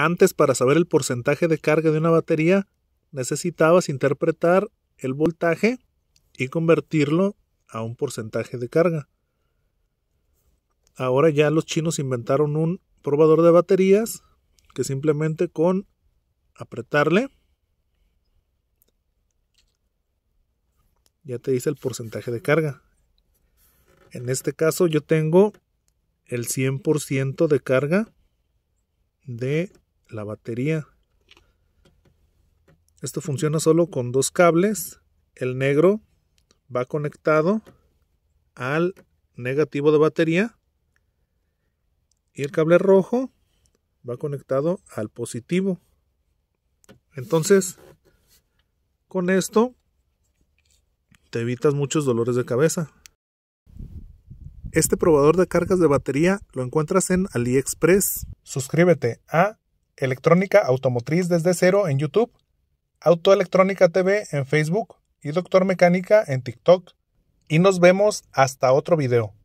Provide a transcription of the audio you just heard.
Antes, para saber el porcentaje de carga de una batería, necesitabas interpretar el voltaje y convertirlo a un porcentaje de carga. Ahora ya los chinos inventaron un probador de baterías que simplemente con apretarle ya te dice el porcentaje de carga. En este caso yo tengo el 100% de carga de la batería. Esto funciona solo con dos cables. El negro va conectado al negativo de batería y el cable rojo va conectado al positivo. Entonces, con esto te evitas muchos dolores de cabeza. Este probador de cargas de batería lo encuentras en AliExpress. Suscríbete a Electrónica Automotriz desde cero en YouTube, Autoelectrónica TV en Facebook y Doctor Mecánica en TikTok. Y nos vemos hasta otro video.